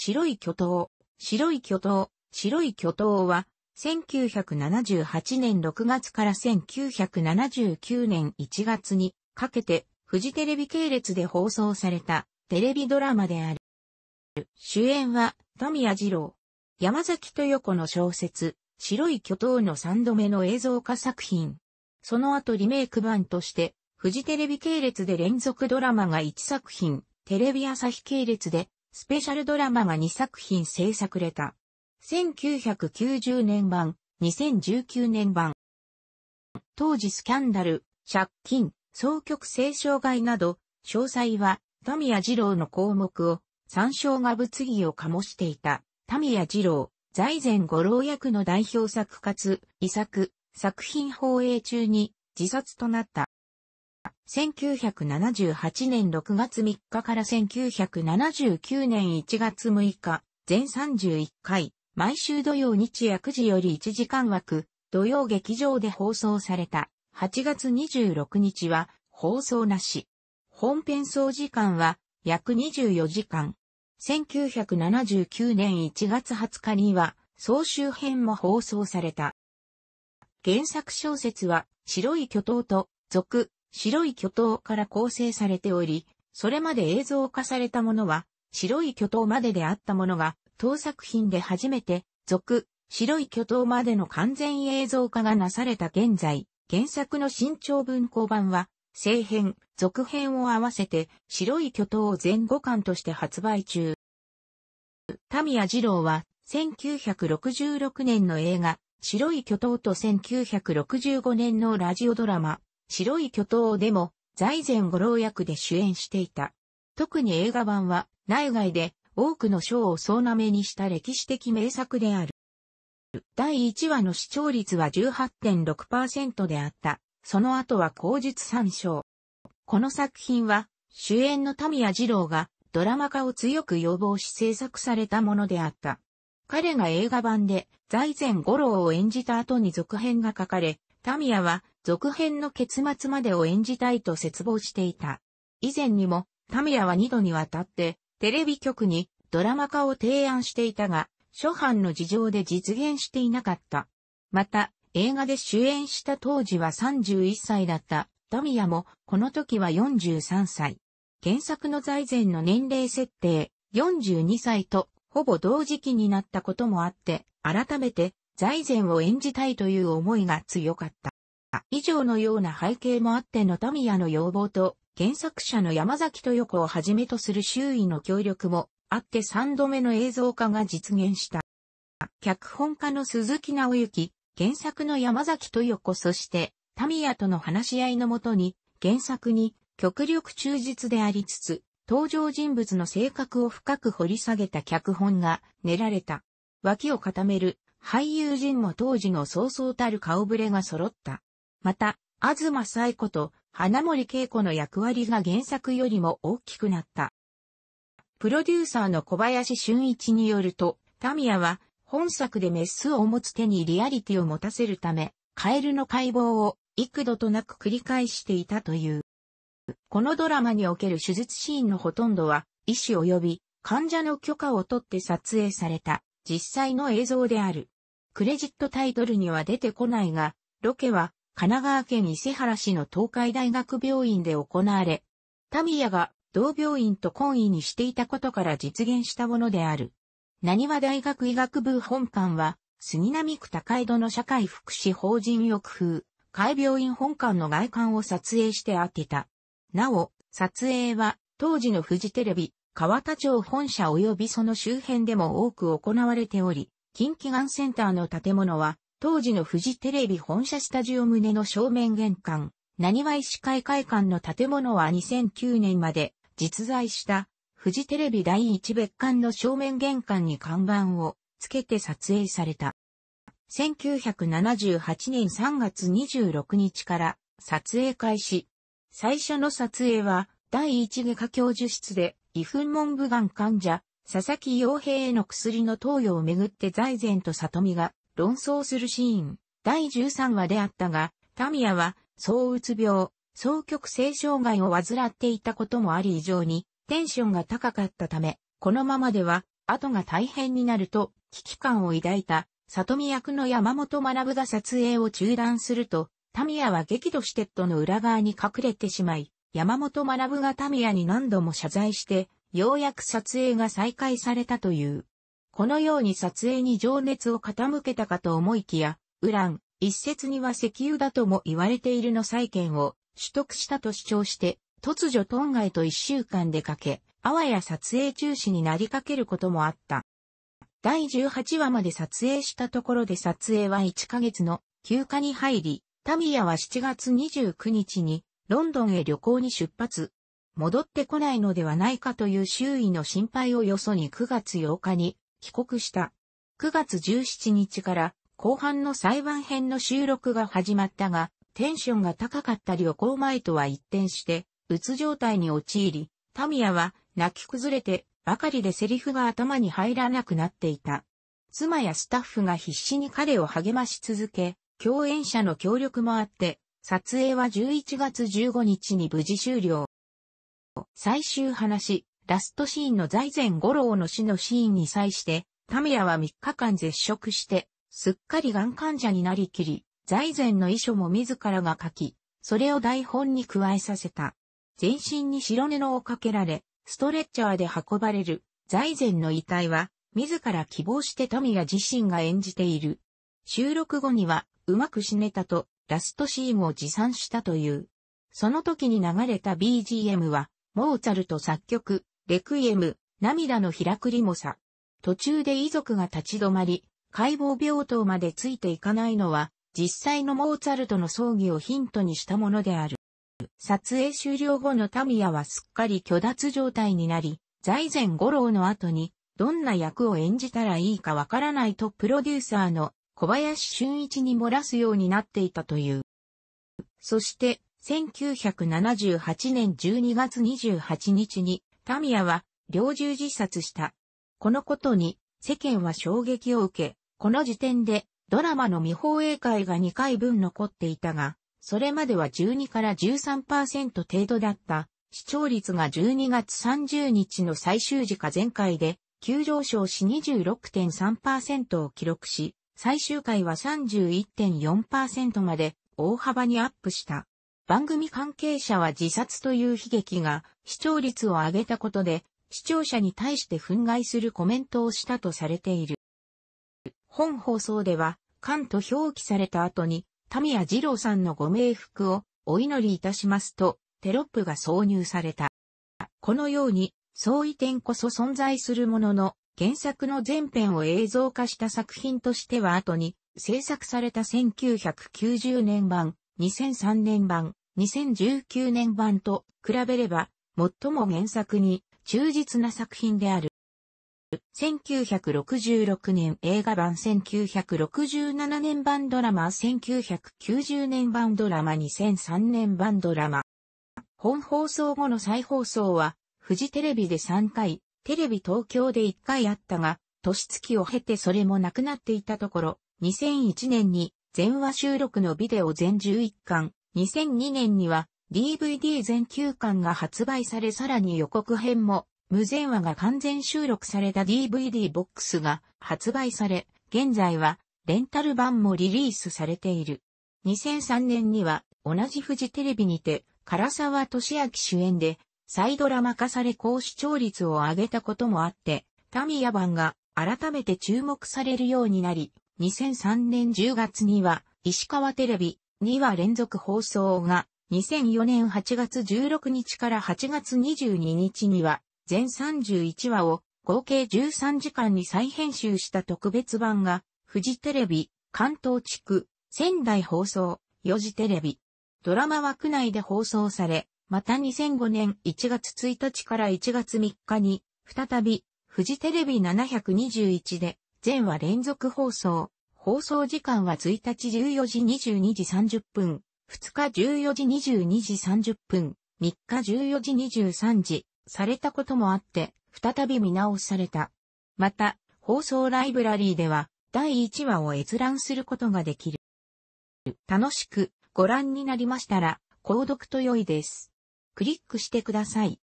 白い巨頭、白い巨頭、白い巨頭は、1978年6月から1979年1月にかけて、フジテレビ系列で放送されたテレビドラマである。主演は、富谷二郎。山崎豊子の小説、白い巨頭の3度目の映像化作品。その後リメイク版として、フジテレビ系列で連続ドラマが1作品、テレビ朝日系列でスペシャルドラマが2作品制作れた。1990年版、2019年版。当時スキャンダル、借金、双極性障害など、詳細は、タミヤ二郎の項目を、参照が物議を醸していた、タミヤ二郎、財前五郎役の代表作かつ、遺作、作品放映中に、自殺となった。1978年6月3日から1979年1月6日、全31回、毎週土曜日夜9時より1時間枠、土曜劇場で放送された、8月26日は、放送なし。本編総時間は、約24時間。1979年1月20日には、総集編も放送された。原作小説は、白い巨頭と、続、白い巨頭から構成されており、それまで映像化されたものは、白い巨頭までであったものが、当作品で初めて、続、白い巨頭までの完全映像化がなされた現在、原作の新潮文庫版は、正編、続編を合わせて、白い巨頭を全5巻として発売中。タミヤ二郎は、1966年の映画、白い巨頭と1965年のラジオドラマ、白い巨頭でも財前五郎役で主演していた。特に映画版は内外で多くの賞を総なめにした歴史的名作である。第1話の視聴率は18.6%であった。その後は口述参照。この作品は主演の田宮二郎がドラマ化を強く要望し制作されたものであった。彼が映画版で財前五郎を演じた後に続編が書かれ、タミヤは続編の結末までを演じたいと絶望していた。以前にも、タミヤは2度にわたって、テレビ局にドラマ化を提案していたが、諸般の事情で実現していなかった。また、映画で主演した当時は31歳だったタミヤも、この時は43歳。原作の財前の年齢設定、42歳と、ほぼ同時期になったこともあって、改めて、財前を演じたいという思いが強かった。以上のような背景もあってのタミヤの要望と、原作者の山崎豊子をはじめとする周囲の協力もあって3度目の映像化が実現した。脚本家の鈴木直之、原作の山崎豊子そして、タミヤとの話し合いのもとに、原作に極力忠実でありつつ、登場人物の性格を深く掘り下げた脚本が練られた。脇を固める俳優陣も当時の早々たる顔ぶれが揃った。また、東冴子と花森恵子の役割が原作よりも大きくなった。プロデューサーの小林俊一によると、タミヤは本作でメスを持つ手にリアリティを持たせるため、カエルの解剖を幾度となく繰り返していたという。このドラマにおける手術シーンのほとんどは、医師及び患者の許可を取って撮影された実際の映像である。クレジットタイトルには出てこないが、ロケは神奈川県伊勢原市の東海大学病院で行われ、タミヤが同病院と懇意にしていたことから実現したものである。何は大学医学部本館は、杉並区高井戸の社会福祉法人翼風、海病院本館の外観を撮影して当てた。なお、撮影は、当時のフジテレビ、川田町本社及びその周辺でも多く行われており、近畿がんセンターの建物は、当時のフジテレビ本社スタジオ胸の正面玄関、何わ医師会会館の建物は2009年まで実在したフジテレビ第一別館の正面玄関に看板をつけて撮影された。1978年3月26日から撮影開始。最初の撮影は第一外科教授室で、異粉文部がん患者、佐々木洋平への薬の投与をめぐって財前と里見が論争するシーン、第13話であったが、タミヤは、躁うつ病、双極性障害を患っていたこともあり以上に、テンションが高かったため、このままでは、後が大変になると、危機感を抱いた、里見役の山本学が撮影を中断すると、タミヤは激怒してットの裏側に隠れてしまい、山本学がタミヤに何度も謝罪して、ようやく撮影が再開されたという。このように撮影に情熱を傾けたかと思いきや、ウラン、一説には石油だとも言われているの債権を取得したと主張して、突如トンガへと一週間出かけ、あわや撮影中止になりかけることもあった。第18話まで撮影したところで撮影は1ヶ月の休暇に入り、タミヤは7月29日にロンドンへ旅行に出発。戻ってこないのではないかという周囲の心配をよそに9月8日に帰国した。9月17日から後半の裁判編の収録が始まったが、テンションが高かった旅行前とは一転して、うつ状態に陥り、タミヤは泣き崩れてばかりでセリフが頭に入らなくなっていた。妻やスタッフが必死に彼を励まし続け、共演者の協力もあって、撮影は11月15日に無事終了。最終話、ラストシーンの財前五郎の死のシーンに際して、タミヤは3日間絶食して、すっかりがん患者になりきり、財前の遺書も自らが書き、それを台本に加えさせた。全身に白布をかけられ、ストレッチャーで運ばれる財前の遺体は、自ら希望してタミヤ自身が演じている。収録後には、うまく死ねたと、ラストシーンを持参したという。その時に流れた BGM は、モーツァルト作曲、レクイエム、涙の開くりもさ。途中で遺族が立ち止まり、解剖病棟までついていかないのは、実際のモーツァルトの葬儀をヒントにしたものである。撮影終了後のタミヤはすっかり虚脱状態になり、財前五郎の後に、どんな役を演じたらいいかわからないとプロデューサーの小林俊一に漏らすようになっていたという。そして、1978年12月28日に、タミヤは、猟銃自殺した。このことに、世間は衝撃を受け、この時点で、ドラマの未放映会が2回分残っていたが、それまでは12から13%程度だった。視聴率が12月30日の最終時か前回で、急上昇し26.3%を記録し、最終回は31.4%まで大幅にアップした。番組関係者は自殺という悲劇が視聴率を上げたことで、視聴者に対して憤慨するコメントをしたとされている。本放送では、缶と表記された後に、タミヤ二郎さんのご冥福をお祈りいたしますと、テロップが挿入された。このように、相違点こそ存在するものの、原作の前編を映像化した作品としては後に、制作された1990年版、2003年版、2019年版と比べれば、最も原作に忠実な作品である。1966年映画版1967年版ドラマ1990年版ドラマ2003年版ドラマ本放送後の再放送はフジテレビで3回、テレビ東京で1回あったが、年月を経てそれもなくなっていたところ、2001年に全話収録のビデオ全11巻、2002年には DVD 全9巻が発売されさらに予告編も無前話が完全収録された DVD ボックスが発売され、現在はレンタル版もリリースされている。2003年には同じフジテレビにて唐沢俊明主演で再ドラマ化され高視聴率を上げたこともあって、タミヤ版が改めて注目されるようになり、2003年10月には石川テレビ2話連続放送が2004年8月16日から8月22日には全31話を合計13時間に再編集した特別版が富士テレビ、関東地区、仙台放送、4時テレビ。ドラマ枠内で放送され、また2005年1月1日から1月3日に、再び、富士テレビ721で、全話連続放送。放送時間は1日14時22時30分、2日14時22時30分、3日14時23時、されたこともあって、再び見直された。また、放送ライブラリーでは、第1話を閲覧することができる。楽しくご覧になりましたら、購読と良いです。クリックしてください。